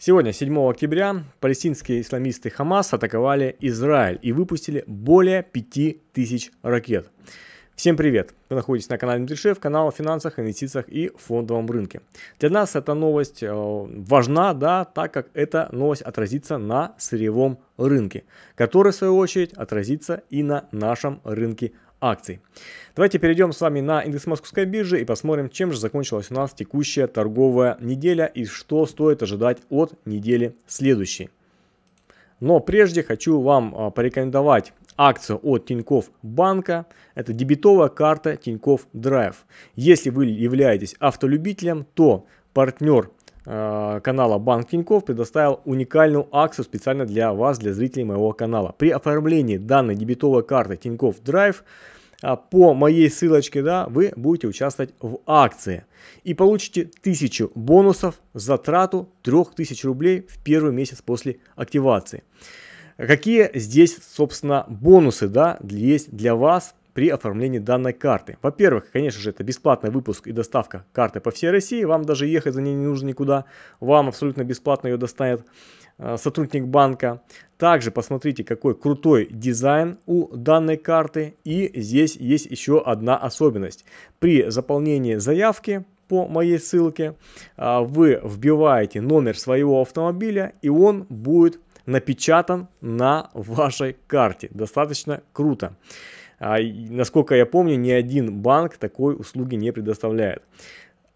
Сегодня, 7 октября, палестинские исламисты Хамас атаковали Израиль и выпустили более 5000 ракет. Всем привет! Вы находитесь на канале Медвешев, канал о финансах, инвестициях и фондовом рынке. Для нас эта новость э, важна, да, так как эта новость отразится на сырьевом рынке, который в свою очередь отразится и на нашем рынке акций. Давайте перейдем с вами на индекс Московской биржи и посмотрим, чем же закончилась у нас текущая торговая неделя и что стоит ожидать от недели следующей. Но прежде хочу вам а, порекомендовать акцию от Тиньков Банка. Это дебетовая карта Тиньков Драйв. Если вы являетесь автолюбителем, то партнер а, канала Банк Тиньков предоставил уникальную акцию специально для вас, для зрителей моего канала. При оформлении данной дебетовой карты Тиньков Драйв а по моей ссылочке, да, вы будете участвовать в акции и получите 1000 бонусов за трату 3000 рублей в первый месяц после активации. Какие здесь, собственно, бонусы, да, есть для вас при оформлении данной карты. Во-первых, конечно же, это бесплатный выпуск и доставка карты по всей России. Вам даже ехать за ней не нужно никуда. Вам абсолютно бесплатно ее достанет э, сотрудник банка. Также посмотрите, какой крутой дизайн у данной карты. И здесь есть еще одна особенность. При заполнении заявки по моей ссылке а, вы вбиваете номер своего автомобиля и он будет напечатан на вашей карте. Достаточно круто. А, насколько я помню, ни один банк такой услуги не предоставляет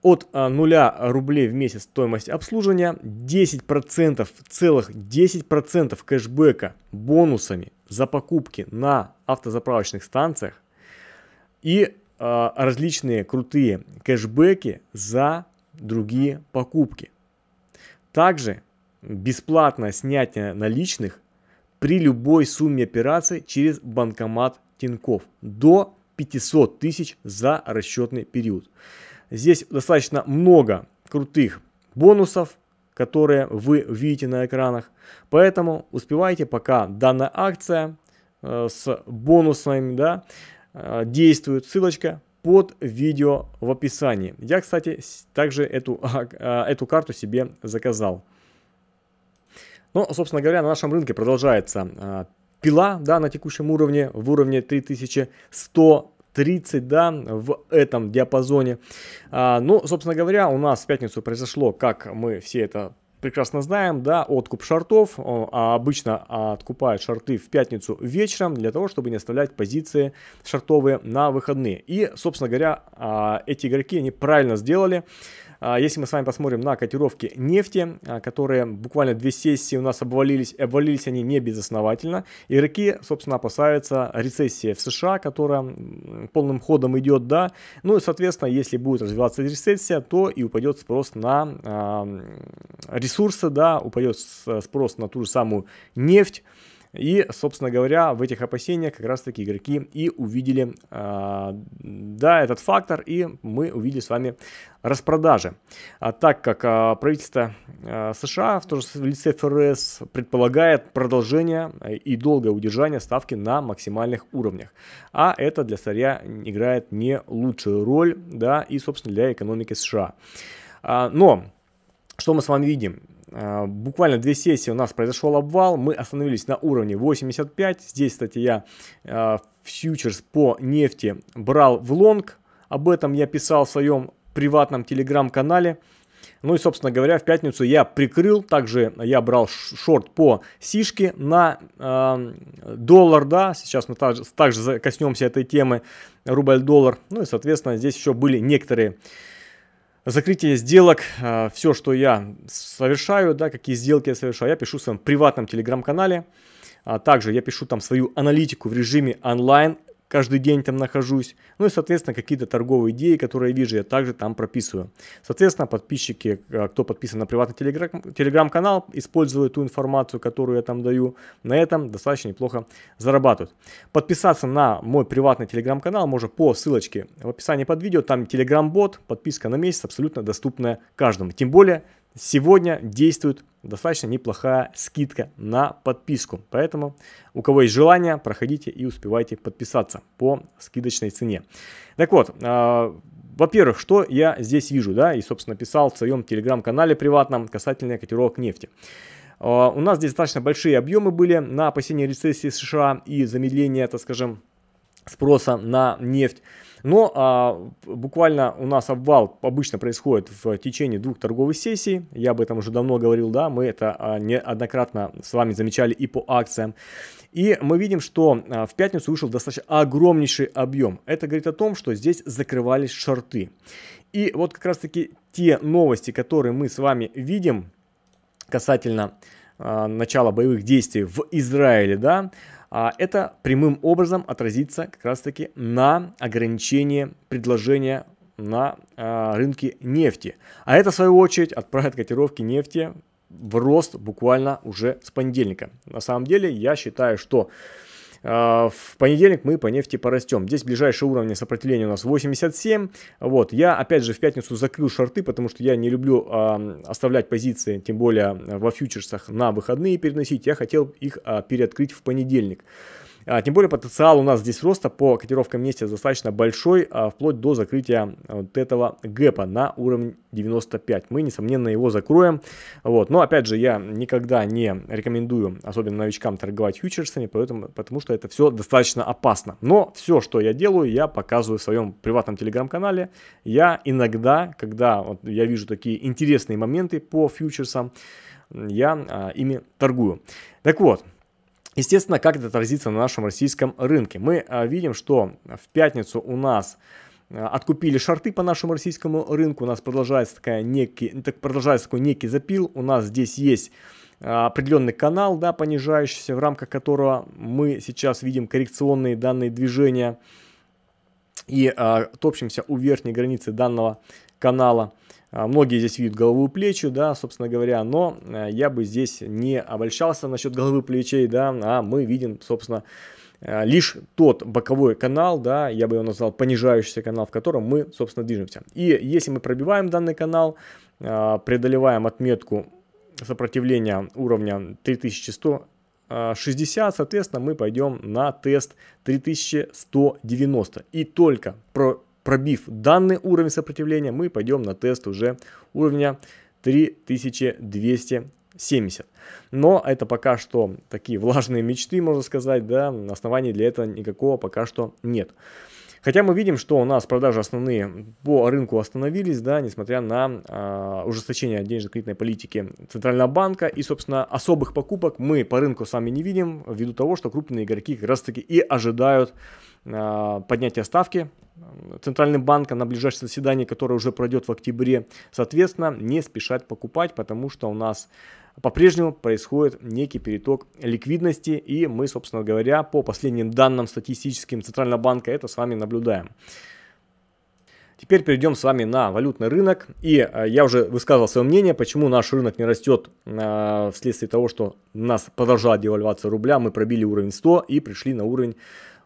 от 0 а, рублей в месяц стоимость обслуживания, 10% целых 10% кэшбэка бонусами за покупки на автозаправочных станциях и э, различные крутые кэшбэки за другие покупки. Также бесплатное снятие наличных при любой сумме операции через банкомат Тинькофф до 500 тысяч за расчетный период. Здесь достаточно много крутых бонусов, которые вы видите на экранах. Поэтому успевайте, пока данная акция э, с бонусами да, э, действует. Ссылочка под видео в описании. Я, кстати, также эту, а, а, эту карту себе заказал. Но, ну, собственно говоря, на нашем рынке продолжается а, пила да, на текущем уровне, в уровне 3100 30, да, в этом диапазоне. А, ну, собственно говоря, у нас в пятницу произошло, как мы все это прекрасно знаем, да, откуп шортов. А обычно а, откупают шорты в пятницу вечером для того, чтобы не оставлять позиции шортовые на выходные. И, собственно говоря, а, эти игроки, они правильно сделали. А, если мы с вами посмотрим на котировки нефти, а, которые буквально две сессии у нас обвалились, обвалились они не безосновательно. Игроки, собственно, опасаются рецессии в США, которая полным ходом идет, да. Ну и, соответственно, если будет развиваться рецессия, то и упадет спрос на а, ресурсы, да, упадет спрос на ту же самую нефть. И, собственно говоря, в этих опасениях как раз-таки игроки и увидели, а, да, этот фактор, и мы увидели с вами распродажи. А так как а, правительство а, США в, то же в лице ФРС предполагает продолжение а, и долгое удержание ставки на максимальных уровнях. А это для сырья играет не лучшую роль, да, и, собственно, для экономики США. А, но что мы с вами видим? А, буквально две сессии у нас произошел обвал, мы остановились на уровне 85. Здесь, кстати, я а, фьючерс по нефти брал в лонг. Об этом я писал в своем приватном телеграм-канале. Ну и, собственно говоря, в пятницу я прикрыл, также я брал шорт по сишке на э, доллар, да, сейчас мы также, также коснемся этой темы, рубль-доллар, ну и, соответственно, здесь еще были некоторые закрытие сделок, а, все, что я совершаю, да, какие сделки я совершаю, я пишу в своем приватном телеграм-канале. А также я пишу там свою аналитику в режиме онлайн каждый день там нахожусь. Ну и, соответственно, какие-то торговые идеи, которые я вижу, я также там прописываю. Соответственно, подписчики, э, кто подписан на приватный телеграм-канал, используя ту информацию, которую я там даю, на этом достаточно неплохо зарабатывают. Подписаться на мой приватный телеграм-канал можно по ссылочке в описании под видео. Там телеграм-бот, подписка на месяц абсолютно доступная каждому. Тем более сегодня действует достаточно неплохая скидка на подписку. Поэтому у кого есть желание, проходите и успевайте подписаться по скидочной цене. Так вот, а, во-первых, что я здесь вижу, да, и, собственно, писал в своем телеграм-канале приватном касательно котировок нефти. А, у нас здесь достаточно большие объемы были на опасение рецессии США и замедление, так скажем, спроса на нефть. Но а, буквально у нас обвал обычно происходит в течение двух торговых сессий. Я об этом уже давно говорил, да, мы это а, неоднократно с вами замечали и по акциям. И мы видим, что а, в пятницу вышел достаточно огромнейший объем. Это говорит о том, что здесь закрывались шорты. И вот как раз таки те новости, которые мы с вами видим касательно а, начала боевых действий в Израиле, да, а, это прямым образом отразится как раз-таки на ограничение предложения на а, рынке нефти. А это, в свою очередь, отправит котировки нефти в рост буквально уже с понедельника. На самом деле, я считаю, что а, в понедельник мы по нефти порастем. Здесь ближайшие уровни сопротивления у нас 87. Вот, я опять же в пятницу закрыл шорты, потому что я не люблю э, оставлять позиции, тем более э, во фьючерсах на выходные переносить. Я хотел их э, переоткрыть в понедельник. А, тем более потенциал у нас здесь роста по котировкам нефти достаточно большой, а, вплоть до закрытия а, вот этого гэпа на уровень 95. Мы, несомненно, его закроем. Вот. Но, опять же, я никогда не рекомендую, особенно новичкам, торговать фьючерсами, поэтому, потому что это все достаточно опасно. Но все, что я делаю, я показываю в своем приватном телеграм-канале. Я иногда, когда вот я вижу такие интересные моменты по фьючерсам, я а, ими торгую. Так вот, Естественно, как это отразится на нашем российском рынке? Мы а, видим, что в пятницу у нас а, откупили шорты по нашему российскому рынку, у нас продолжается, такая некий, так, продолжается такой некий запил, у нас здесь есть а, определенный канал, да, понижающийся, в рамках которого мы сейчас видим коррекционные данные движения и а, топчемся у верхней границы данного канала. А, многие здесь видят голову и плечи, да, собственно говоря, но э, я бы здесь не обольщался насчет головы и плечей, да, а мы видим, собственно, э, лишь тот боковой канал, да, я бы его назвал понижающийся канал, в котором мы, собственно, движемся. И если мы пробиваем данный канал, э, преодолеваем отметку сопротивления уровня 3160, соответственно, мы пойдем на тест 3190. И только про пробив данный уровень сопротивления, мы пойдем на тест уже уровня 3270. Но это пока что такие влажные мечты, можно сказать, да, оснований для этого никакого пока что нет. Хотя мы видим, что у нас продажи основные по рынку остановились, да, несмотря на э, ужесточение денежно-кредитной политики Центрального банка. И, собственно, особых покупок мы по рынку сами не видим, ввиду того, что крупные игроки как раз-таки и ожидают Э, поднятия ставки Центральным банком на ближайшее заседание, которое уже пройдет в октябре. Соответственно, не спешать покупать, потому что у нас по-прежнему происходит некий переток ликвидности, и мы, собственно говоря, по последним данным статистическим Центрального банка это с вами наблюдаем. Теперь перейдем с вами на валютный рынок. И э, я уже высказывал свое мнение, почему наш рынок не растет э, вследствие того, что у нас продолжает девальвация рубля. Мы пробили уровень 100 и пришли на уровень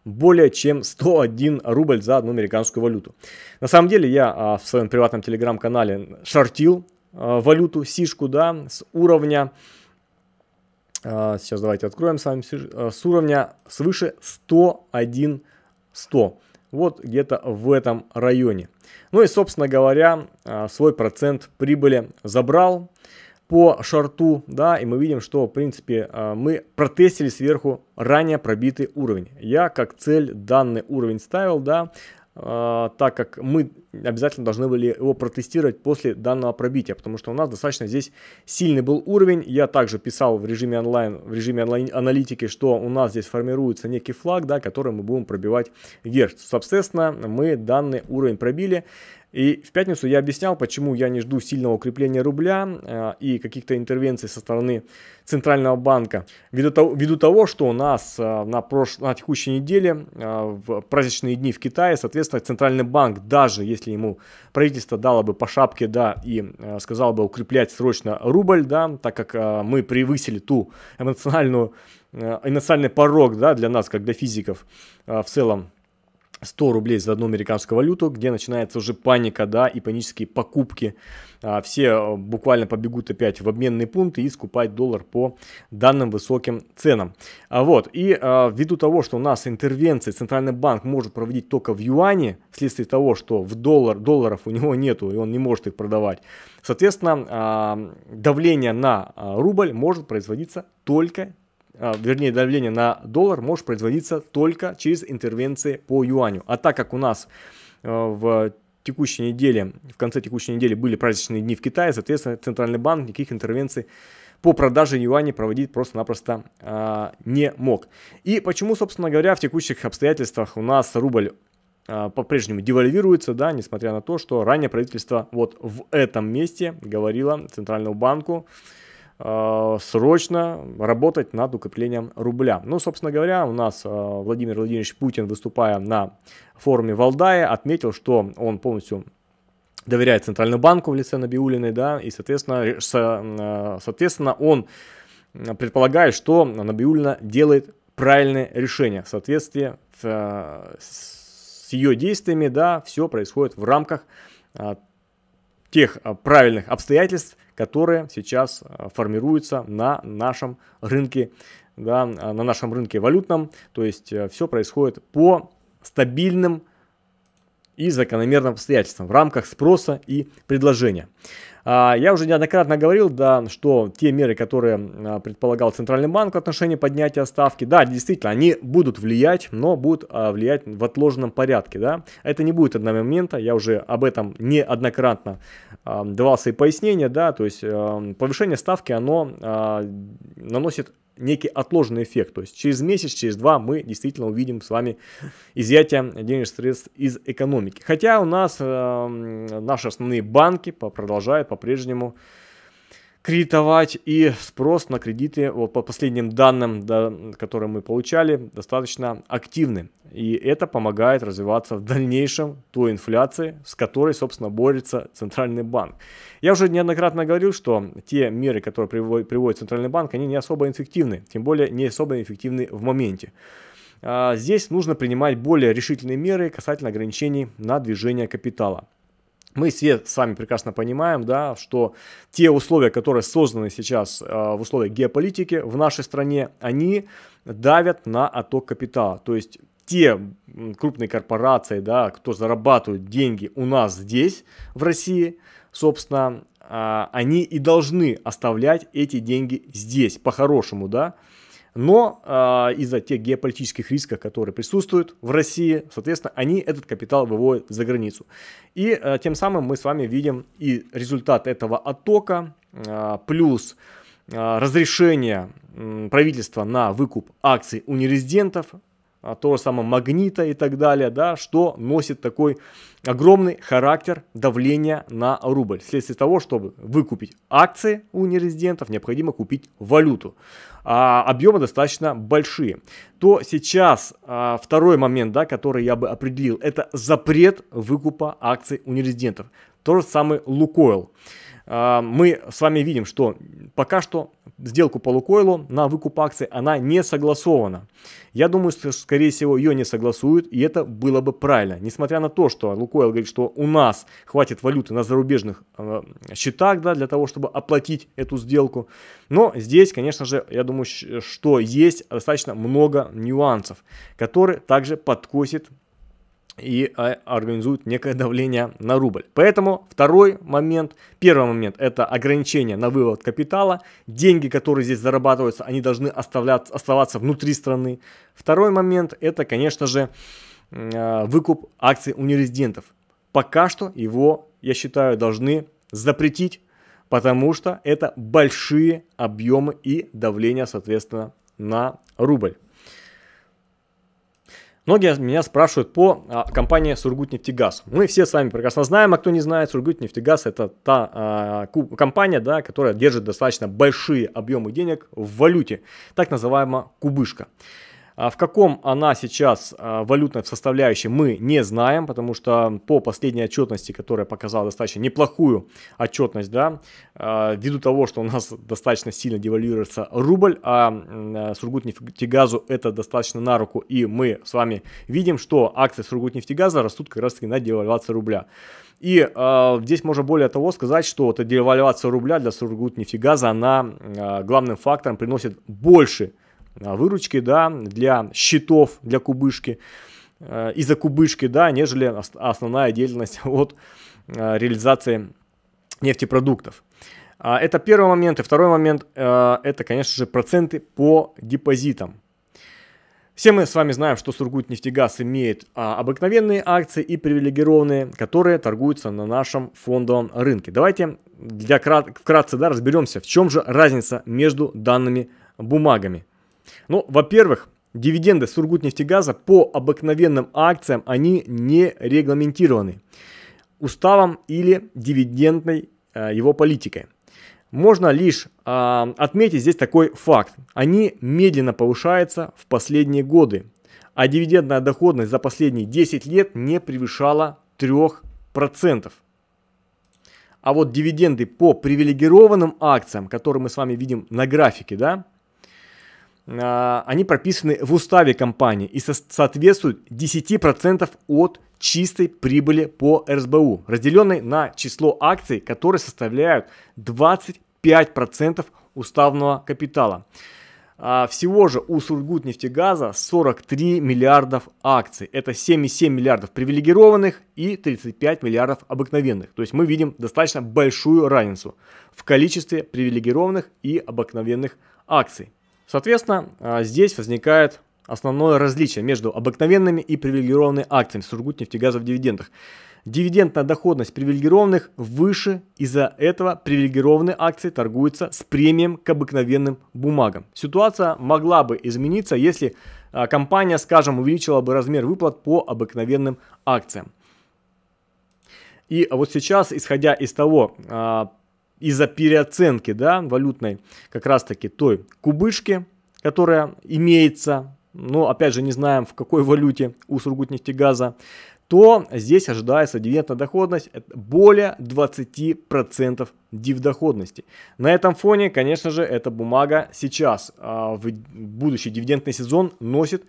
более чем 101 рубль за одну американскую валюту. На самом деле я а, в своем приватном телеграм-канале шортил а, валюту, сишку, да, с уровня а, Сейчас давайте откроем с вами с уровня свыше 101 100. Вот где-то в этом районе. Ну и, собственно говоря, свой процент прибыли забрал по шарту, да, и мы видим, что, в принципе, а, мы протестили сверху ранее пробитый уровень. Я как цель данный уровень ставил, да, а, так как мы обязательно должны были его протестировать после данного пробития, потому что у нас достаточно здесь сильный был уровень. Я также писал в режиме онлайн, в режиме онлайн аналитики, что у нас здесь формируется некий флаг, да, который мы будем пробивать вверх. Соответственно, мы данный уровень пробили. И в пятницу я объяснял, почему я не жду сильного укрепления рубля э, и каких-то интервенций со стороны Центрального банка. Ввиду того, ввиду того что у нас э, на, прош... на текущей неделе э, в праздничные дни в Китае, соответственно, Центральный банк, даже если ему правительство дало бы по шапке, да, и сказал бы укреплять срочно рубль, да, так как мы превысили ту эмоциональную, эмоциональный порог, да, для нас, как для физиков в целом, 100 рублей за одну американскую валюту, где начинается уже паника, да, и панические покупки. А, все э, буквально побегут опять в обменный пункт и скупать доллар по данным высоким ценам. А вот, и а, ввиду того, что у нас интервенции Центральный банк может проводить только в юане, вследствие того, что в доллар, долларов у него нету и он не может их продавать, соответственно, давление на рубль может производиться только а, вернее давление на доллар может производиться только через интервенции по юаню. А так как у нас а, в текущей неделе, в конце текущей недели были праздничные дни в Китае, соответственно, Центральный банк никаких интервенций по продаже юаней проводить просто-напросто э, не мог. И почему, собственно говоря, в текущих обстоятельствах у нас рубль э, по-прежнему девальвируется, да, несмотря на то, что ранее правительство вот в этом месте говорило Центральному банку, э, Э, срочно работать над укреплением рубля. Ну, собственно говоря, у нас э, Владимир Владимирович Путин, выступая на форуме Валдая, отметил, что он полностью доверяет Центральному банку в лице Набиулиной, да, и, соответственно, э, соответственно, он предполагает, что Набиулина делает правильное решение в соответствии с ее действиями, да, все происходит в рамках тех а, правильных обстоятельств, которые сейчас а, формируются на нашем рынке, да, а, на нашем рынке валютном. То есть э, все происходит по стабильным и закономерным обстоятельствам в рамках спроса и предложения. А, я уже неоднократно говорил, да, что те меры, которые а, предполагал Центральный банк в отношении поднятия ставки, да, действительно, они будут влиять, но будут а, влиять в отложенном порядке, да. Это не будет одного одномомента, я уже об этом неоднократно давал свои пояснения, да, то есть повышение ставки, оно наносит некий отложенный эффект. То есть через месяц, через два мы действительно увидим с вами изъятие денежных средств из экономики. Хотя у нас э, наши основные банки продолжают по-прежнему кредитовать, и спрос на кредиты, по последним данным, да, которые мы получали, достаточно активны. И это помогает развиваться в дальнейшем той инфляции, с которой, собственно, борется Центральный банк. Я уже неоднократно говорил, что те меры, которые приводит Центральный банк, они не особо эффективны, тем более не особо эффективны в моменте. А, здесь нужно принимать более решительные меры касательно ограничений на движение капитала мы все с вами прекрасно понимаем, да, что те условия, которые созданы сейчас э, в условиях геополитики в нашей стране, они давят на отток капитала. То есть те крупные корпорации, да, кто зарабатывают деньги у нас здесь, в России, собственно, а, они и должны оставлять эти деньги здесь, по-хорошему, да но э, из-за тех геополитических рисков, которые присутствуют в России, соответственно, они этот капитал выводят за границу. И э, тем самым мы с вами видим и результат этого оттока, э, плюс разрешение правительства на выкуп акций у нерезидентов а, то же самое магнита и так далее, да, что носит такой огромный характер давления на рубль. Вследствие того, чтобы выкупить акции у нерезидентов, необходимо купить валюту. А объемы достаточно большие. То сейчас а, второй момент, да, который я бы определил, это запрет выкупа акций у нерезидентов. То же самое Лукойл. А, мы с вами видим, что пока что сделку по Лукойлу на выкуп акций, она не согласована. Я думаю, что, скорее всего, ее не согласуют, и это было бы правильно. Несмотря на то, что Лукойл говорит, что у нас хватит валюты на зарубежных э, счетах, да, для того, чтобы оплатить эту сделку. Но здесь, конечно же, я думаю, что есть достаточно много нюансов, которые также подкосит и а, организуют некое давление на рубль. Поэтому второй момент, первый момент это ограничение на вывод капитала. Деньги, которые здесь зарабатываются, они должны оставаться внутри страны. Второй момент это, конечно же, а, выкуп акций у нерезидентов. Пока что его, я считаю, должны запретить, потому что это большие объемы и давление, соответственно, на рубль. Многие меня спрашивают по а, компании Сургутнефтегаз. Мы все с вами прекрасно знаем, а кто не знает, Сургутнефтегаз это та а, компания, да, которая держит достаточно большие объемы денег в валюте, так называемая кубышка. А в каком она сейчас а, валютной составляющей мы не знаем, потому что по последней отчетности, которая показала достаточно неплохую отчетность, да, а, ввиду того, что у нас достаточно сильно девальвируется рубль, а Сургутнефтегазу это достаточно на руку, и мы с вами видим, что акции Сургутнефтегаза растут как раз таки на девальвации рубля. И э, здесь можно более того сказать, что вот эта девальвация рубля для Сургутнефтегаза, она э, главным фактором приносит больше а, выручки, да, для счетов, для кубышки, э, из-за кубышки, да, нежели основная деятельность от э, реализации нефтепродуктов. А, это первый момент. И второй момент э, – это, конечно же, проценты по депозитам. Все мы с вами знаем, что Сургутнефтегаз имеет а, обыкновенные акции и привилегированные, которые торгуются на нашем фондовом рынке. Давайте для крат- вкратце да, разберемся, в чем же разница между данными бумагами. Ну, во-первых, дивиденды Сургутнефтегаза по обыкновенным акциям, они не регламентированы уставом или дивидендной э, его политикой. Можно лишь э, отметить здесь такой факт. Они медленно повышаются в последние годы, а дивидендная доходность за последние 10 лет не превышала 3%. А вот дивиденды по привилегированным акциям, которые мы с вами видим на графике, да, а, они прописаны в уставе компании и соответствуют 10% от чистой прибыли по РСБУ, разделенной на число акций, которые составляют 25% уставного капитала. А, всего же у Сургутнефтегаза 43 миллиардов акций. Это 7,7 миллиардов привилегированных и 35 миллиардов обыкновенных. То есть мы видим достаточно большую разницу в количестве привилегированных и обыкновенных акций. Соответственно, а, здесь возникает основное различие между обыкновенными и привилегированными акциями Сургутнефтегаза в дивидендах. Дивидендная доходность привилегированных выше, из-за этого привилегированные акции торгуются с премием к обыкновенным бумагам. Ситуация могла бы измениться, если а, компания, скажем, увеличила бы размер выплат по обыкновенным акциям. И вот сейчас, исходя из того, а, из-за переоценки, да, валютной как раз-таки той кубышки, которая имеется, но опять же не знаем в какой валюте у Сургутнефтегаза, то здесь ожидается дивидендная доходность более 20% дивдоходности. На этом фоне, конечно же, эта бумага сейчас, а, в будущий дивидендный сезон, носит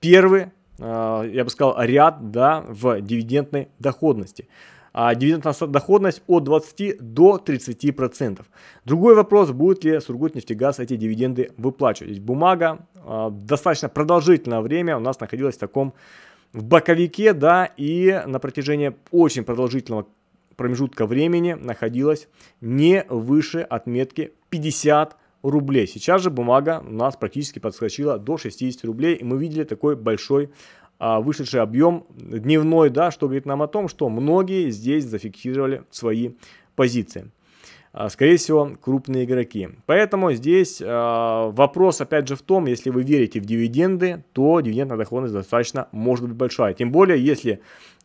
первый, а, я бы сказал, ряд да, в дивидендной доходности а, дивидендная доходность от 20 до 30%. Другой вопрос, будет ли Сургутнефтегаз эти дивиденды выплачивать. Ведь бумага а, достаточно продолжительное время у нас находилась в таком в боковике, да, и на протяжении очень продолжительного промежутка времени находилась не выше отметки 50 рублей. Сейчас же бумага у нас практически подскочила до 60 рублей, и мы видели такой большой а, вышедший объем дневной, да, что говорит нам о том, что многие здесь зафиксировали свои позиции. А, скорее всего, крупные игроки. Поэтому здесь а, вопрос, опять же, в том, если вы верите в дивиденды, то дивидендная доходность достаточно может быть большая. Тем более, если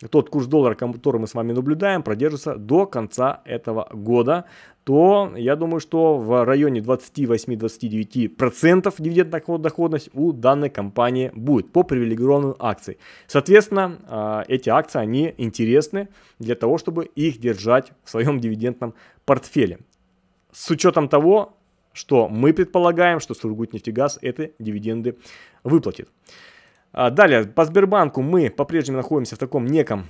тот курс доллара, который мы с вами наблюдаем, продержится до конца этого года, то я думаю, что в районе 28-29% дивидендная доходность у данной компании будет по привилегированным акциям. Соответственно, а, эти акции, они интересны для того, чтобы их держать в своем дивидендном портфеле. С учетом того, что мы предполагаем, что Сургутнефтегаз эти дивиденды выплатит. А, далее, по Сбербанку мы по-прежнему находимся в таком неком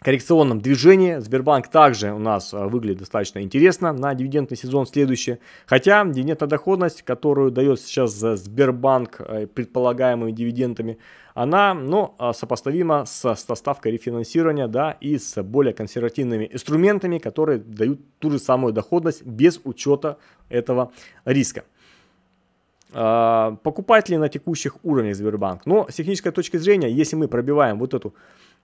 коррекционном движении. Сбербанк также у нас а, выглядит достаточно интересно на дивидендный сезон следующий. Хотя дивидендная доходность, которую дает сейчас э, Сбербанк э, предполагаемыми дивидендами, она ну, а, сопоставима с, со ставкой рефинансирования да, и с более консервативными инструментами, которые дают ту же самую доходность без учета этого риска. А, покупать ли на текущих уровнях Сбербанк. Но ну, с технической точки зрения, если мы пробиваем вот эту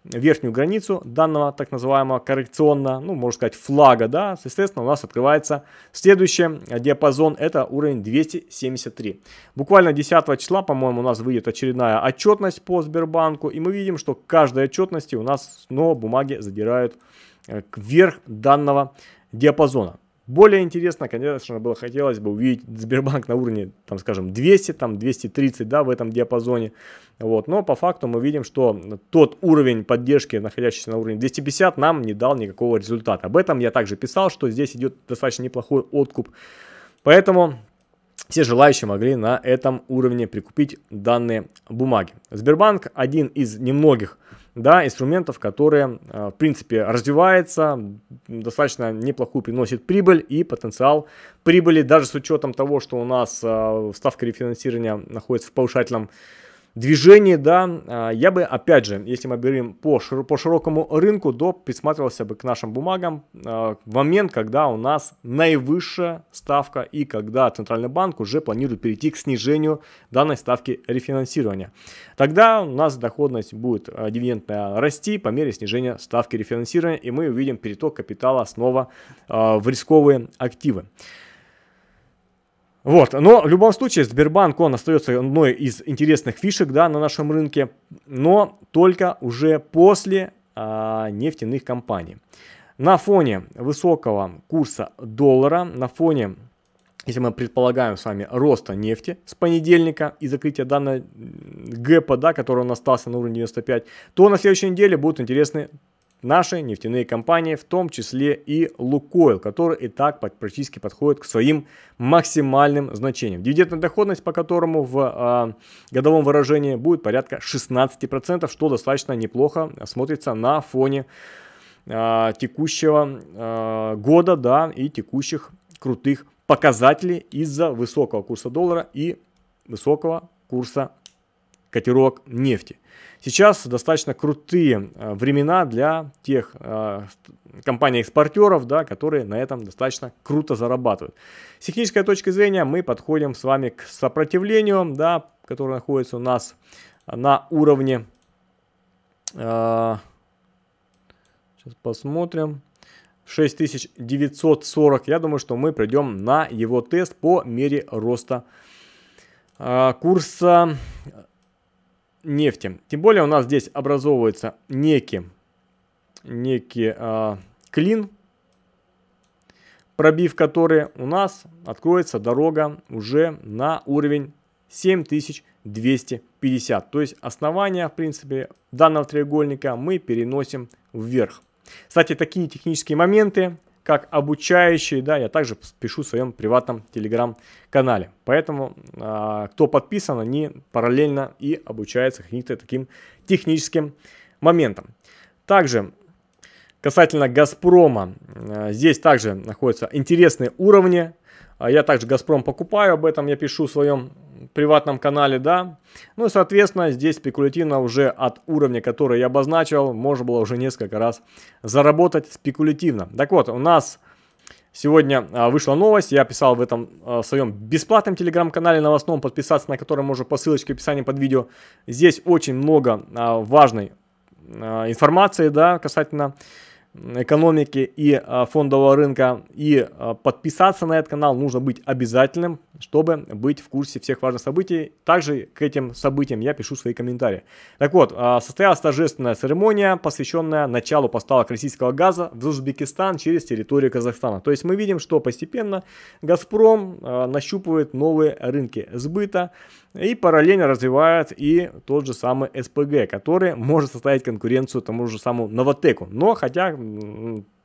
верхнюю границу данного так называемого коррекционного, ну, можно сказать, флага, да, соответственно, у нас открывается следующий диапазон, это уровень 273. Буквально 10 числа, по-моему, у нас выйдет очередная отчетность по Сбербанку, и мы видим, что к каждой отчетности у нас снова бумаги задирают вверх э, данного диапазона. Более интересно, конечно, было хотелось бы увидеть Сбербанк на уровне, там, скажем, 200, там, 230, да, в этом диапазоне. Вот. Но по факту мы видим, что тот уровень поддержки, находящийся на уровне 250, нам не дал никакого результата. Об этом я также писал, что здесь идет достаточно неплохой откуп. Поэтому все желающие могли на этом уровне прикупить данные бумаги. Сбербанк один из немногих да, инструментов, которые, э, в принципе, развивается, достаточно неплохую приносит прибыль и потенциал прибыли, даже с учетом того, что у нас э, ставка рефинансирования находится в повышательном Движение, да, а, я бы, опять же, если мы говорим по, шир, по широкому рынку, до присматривался бы к нашим бумагам а, в момент, когда у нас наивысшая ставка и когда Центральный банк уже планирует перейти к снижению данной ставки рефинансирования. Тогда у нас доходность будет а, дивидендная расти по мере снижения ставки рефинансирования, и мы увидим переток капитала снова в рисковые активы. Вот, но в любом случае Сбербанк, он остается одной из интересных фишек, да, на нашем рынке, но только уже после а, нефтяных компаний. На фоне высокого курса доллара, на фоне, если мы предполагаем с вами роста нефти с понедельника и закрытия данного гэпа, да, который у нас остался на уровне 95, то на следующей неделе будут интересны наши нефтяные компании, в том числе и Лукойл, который и так практически подходит к своим максимальным значениям. Дивидендная доходность по которому в э, годовом выражении будет порядка 16%, что достаточно неплохо смотрится на фоне э, текущего э, года да, и текущих крутых показателей из-за высокого курса доллара и высокого курса котировок нефти. Сейчас достаточно крутые э, времена для тех э, компаний-экспортеров, да, которые на этом достаточно круто зарабатывают. С технической точки зрения мы подходим с вами к сопротивлению, да, которое находится у нас на уровне... Э, сейчас посмотрим. 6940. Я думаю, что мы придем на его тест по мере роста э, курса нефти. Тем более у нас здесь образовывается некий, некий э, клин, пробив который у нас откроется дорога уже на уровень 7250. То есть основание, в принципе, данного треугольника мы переносим вверх. Кстати, такие технические моменты как обучающие, да, я также пишу в своем приватном телеграм-канале. Поэтому, а, кто подписан, они параллельно и обучаются каким-то таким техническим моментам. Также Касательно Газпрома, а, здесь также находятся интересные уровни. А, я также Газпром покупаю, об этом я пишу в своем приватном канале, да. Ну и, соответственно, здесь спекулятивно уже от уровня, который я обозначил, можно было уже несколько раз заработать спекулятивно. Так вот, у нас сегодня а, вышла новость, я писал в этом а, своем бесплатном телеграм-канале новостном, подписаться на который можно по ссылочке в описании под видео. Здесь очень много а, важной информации, да, касательно экономики и а, фондового рынка. И а, подписаться на этот канал нужно быть обязательным, чтобы быть в курсе всех важных событий. Также к этим событиям я пишу свои комментарии. Так вот, а, состоялась торжественная церемония, посвященная началу поставок российского газа в Узбекистан через территорию Казахстана. То есть мы видим, что постепенно «Газпром» нащупывает новые рынки сбыта, и параллельно развивает и тот же самый СПГ, который может составить конкуренцию тому же самому Новотеку. Но хотя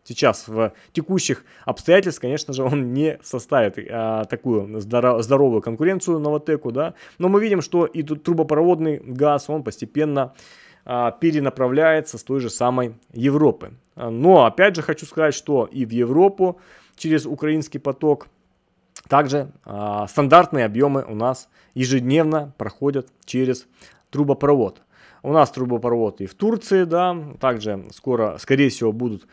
сейчас в текущих обстоятельствах, конечно же, он не составит а, такую здоров- здоровую конкуренцию Новотеку, да. Но мы видим, что и трубопроводный газ, он постепенно а, перенаправляется с той же самой Европы. А, но опять же хочу сказать, что и в Европу через украинский поток – также э, стандартные объемы у нас ежедневно проходят через трубопровод. У нас трубопровод и в Турции, да, также скоро, скорее всего, будут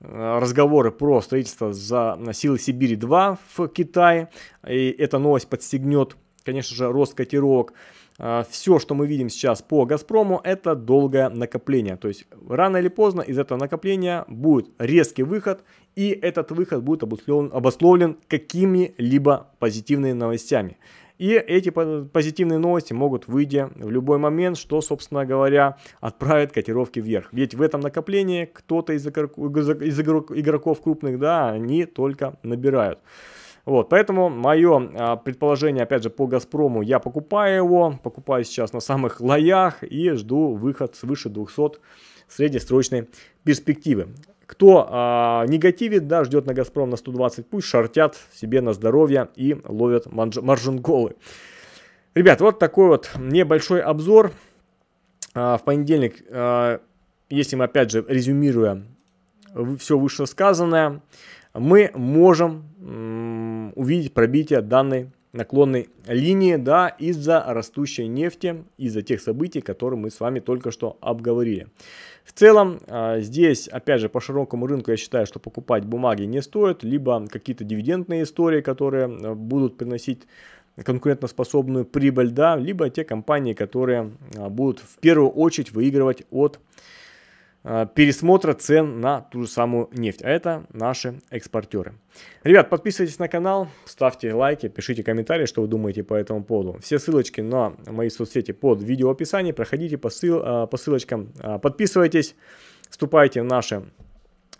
э, разговоры про строительство за силы Сибири-2 в Китае, и эта новость подстегнет, конечно же, рост котировок. А, все, что мы видим сейчас по Газпрому, это долгое накопление. То есть рано или поздно из этого накопления будет резкий выход, и этот выход будет обусловлен, обусловлен какими-либо позитивными новостями. И эти позитивные новости могут выйти в любой момент, что, собственно говоря, отправит котировки вверх. Ведь в этом накоплении кто-то из игроков, из игроков крупных, да, они только набирают. Вот, поэтому мое а, предположение, опять же, по Газпрому я покупаю его, покупаю сейчас на самых лоях и жду выход свыше 200 среднесрочной перспективы. Кто а, негативит, да, ждет на Газпром на 120, пусть шортят себе на здоровье и ловят манж- маржинголы. Ребят, вот такой вот небольшой обзор. А, в понедельник, а, если мы опять же резюмируя все вышесказанное, мы можем увидеть пробитие данной наклонной линии, да, из-за растущей нефти, из-за тех событий, которые мы с вами только что обговорили. В целом, а, здесь, опять же, по широкому рынку я считаю, что покупать бумаги не стоит, либо какие-то дивидендные истории, которые а, будут приносить конкурентоспособную прибыль, да, либо те компании, которые а, будут в первую очередь выигрывать от Э, пересмотра цен на ту же самую нефть. А это наши экспортеры. Ребят, подписывайтесь на канал, ставьте лайки, пишите комментарии, что вы думаете по этому поводу. Все ссылочки на мои соцсети под видео описании. Проходите по, ссыл, э, по ссылочкам, э, подписывайтесь, вступайте в наши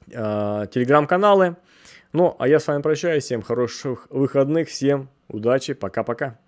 телеграм-каналы. Ну, а я с вами прощаюсь. Всем хороших выходных, всем удачи, пока-пока.